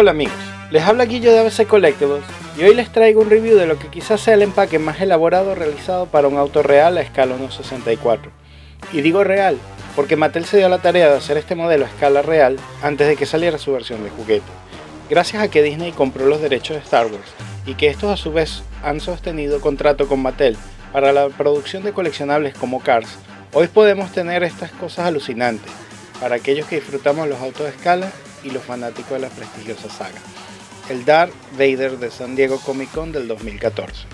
Hola amigos, les habla Guillo de ABC Collectibles y hoy les traigo un review de lo que quizás sea el empaque más elaborado realizado para un auto real a escala 1.64. Y digo real, porque Mattel se dio la tarea de hacer este modelo a escala real antes de que saliera su versión de juguete, gracias a que Disney compró los derechos de Star Wars y que estos a su vez han sostenido contrato con Mattel para la producción de coleccionables como Cars. Hoy podemos tener estas cosas alucinantes para aquellos que disfrutamos los autos a escala y los fanáticos de la prestigiosa saga, el Darth Vader de San Diego Comic Con del 2014.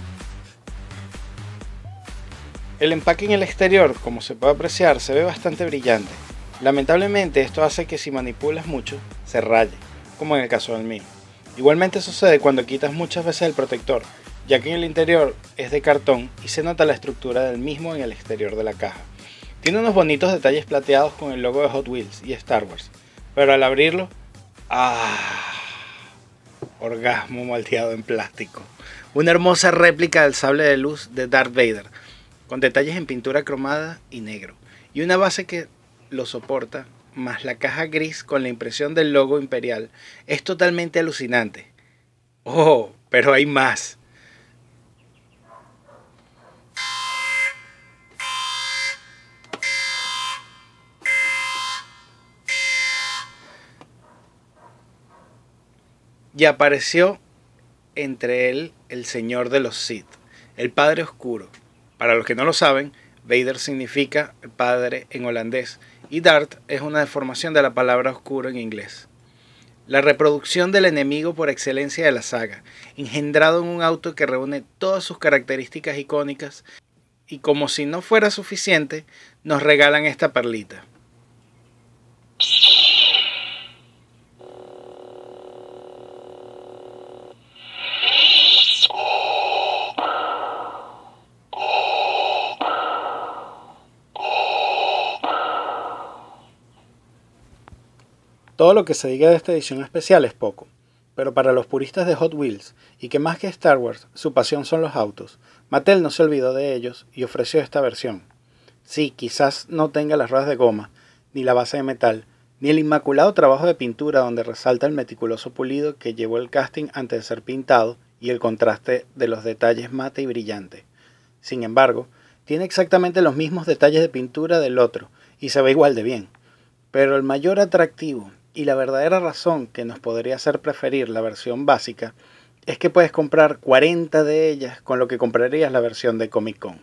El empaque en el exterior, como se puede apreciar, se ve bastante brillante. Lamentablemente esto hace que si manipulas mucho, se raye, como en el caso del mío. Igualmente sucede cuando quitas muchas veces el protector, ya que en el interior es de cartón y se nota la estructura del mismo en el exterior de la caja. Tiene unos bonitos detalles plateados con el logo de Hot Wheels y Star Wars, pero al abrirlo Ah, orgasmo malteado en plástico. Una hermosa réplica del sable de luz de Darth Vader, con detalles en pintura cromada y negro, y una base que lo soporta, más la caja gris con la impresión del logo imperial, es totalmente alucinante. Oh, pero hay más. Y apareció entre él el Señor de los Sith, el Padre Oscuro. Para los que no lo saben, Vader significa padre en holandés y Dart es una deformación de la palabra oscuro en inglés. La reproducción del enemigo por excelencia de la saga, engendrado en un auto que reúne todas sus características icónicas y como si no fuera suficiente, nos regalan esta perlita. Todo lo que se diga de esta edición especial es poco, pero para los puristas de Hot Wheels y que más que Star Wars su pasión son los autos, Mattel no se olvidó de ellos y ofreció esta versión. Sí, quizás no tenga las ruedas de goma, ni la base de metal, ni el inmaculado trabajo de pintura donde resalta el meticuloso pulido que llevó el casting antes de ser pintado y el contraste de los detalles mate y brillante. Sin embargo, tiene exactamente los mismos detalles de pintura del otro y se ve igual de bien. Pero el mayor atractivo y la verdadera razón que nos podría hacer preferir la versión básica es que puedes comprar 40 de ellas con lo que comprarías la versión de Comic Con.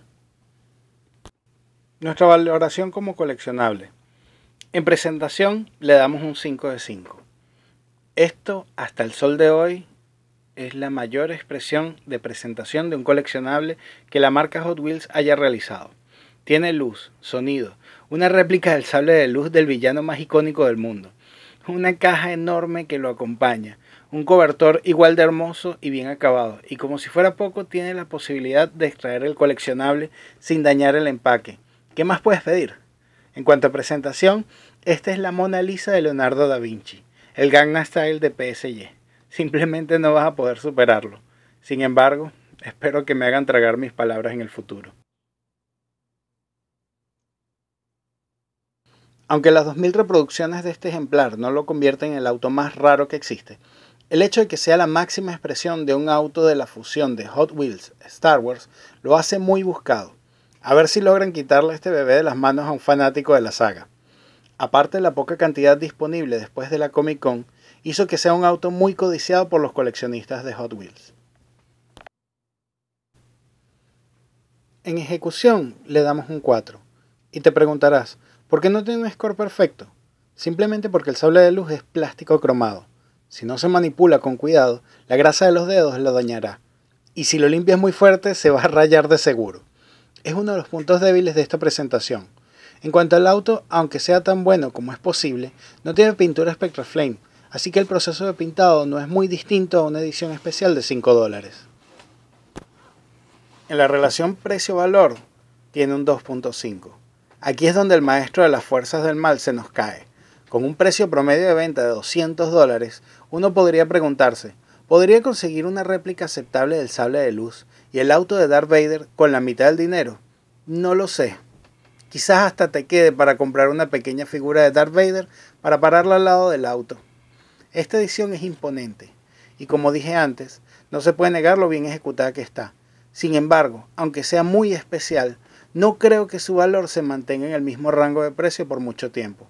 Nuestra valoración como coleccionable. En presentación le damos un 5 de 5. Esto, hasta el sol de hoy, es la mayor expresión de presentación de un coleccionable que la marca Hot Wheels haya realizado. Tiene luz, sonido, una réplica del sable de luz del villano más icónico del mundo, una caja enorme que lo acompaña, un cobertor igual de hermoso y bien acabado, y como si fuera poco tiene la posibilidad de extraer el coleccionable sin dañar el empaque. ¿Qué más puedes pedir? En cuanto a presentación, esta es la Mona Lisa de Leonardo da Vinci, el Gangnam Style de PSG. Simplemente no vas a poder superarlo. Sin embargo, espero que me hagan tragar mis palabras en el futuro. Aunque las 2.000 reproducciones de este ejemplar no lo convierten en el auto más raro que existe, el hecho de que sea la máxima expresión de un auto de la fusión de Hot Wheels Star Wars lo hace muy buscado. A ver si logran quitarle este bebé de las manos a un fanático de la saga. Aparte de la poca cantidad disponible después de la Comic Con, hizo que sea un auto muy codiciado por los coleccionistas de Hot Wheels. En ejecución le damos un 4. Y te preguntarás, ¿Por qué no tiene un score perfecto? Simplemente porque el sable de luz es plástico cromado. Si no se manipula con cuidado, la grasa de los dedos lo dañará. Y si lo limpias muy fuerte, se va a rayar de seguro. Es uno de los puntos débiles de esta presentación. En cuanto al auto, aunque sea tan bueno como es posible, no tiene pintura Flame, así que el proceso de pintado no es muy distinto a una edición especial de 5 dólares. En la relación precio-valor tiene un 2.5. Aquí es donde el maestro de las fuerzas del mal se nos cae. Con un precio promedio de venta de 200 dólares, uno podría preguntarse, ¿podría conseguir una réplica aceptable del sable de luz y el auto de Darth Vader con la mitad del dinero? No lo sé. Quizás hasta te quede para comprar una pequeña figura de Darth Vader para pararla al lado del auto. Esta edición es imponente y como dije antes, no se puede negar lo bien ejecutada que está. Sin embargo, aunque sea muy especial, no creo que su valor se mantenga en el mismo rango de precio por mucho tiempo.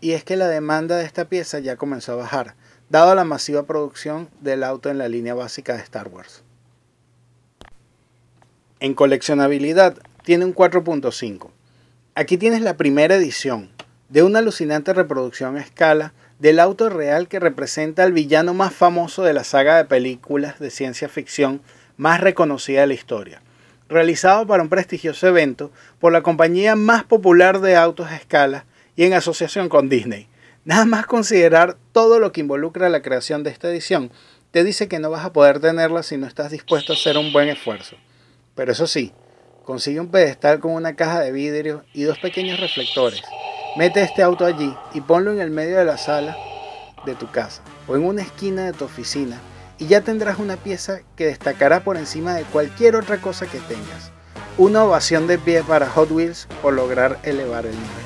Y es que la demanda de esta pieza ya comenzó a bajar, dado la masiva producción del auto en la línea básica de Star Wars. En coleccionabilidad tiene un 4.5. Aquí tienes la primera edición de una alucinante reproducción a escala del auto real que representa al villano más famoso de la saga de películas de ciencia ficción más reconocida de la historia realizado para un prestigioso evento por la compañía más popular de autos a escala y en asociación con Disney. Nada más considerar todo lo que involucra la creación de esta edición, te dice que no vas a poder tenerla si no estás dispuesto a hacer un buen esfuerzo. Pero eso sí, consigue un pedestal con una caja de vidrio y dos pequeños reflectores. Mete este auto allí y ponlo en el medio de la sala de tu casa o en una esquina de tu oficina y ya tendrás una pieza que destacará por encima de cualquier otra cosa que tengas. Una ovación de pie para Hot Wheels por lograr elevar el nivel.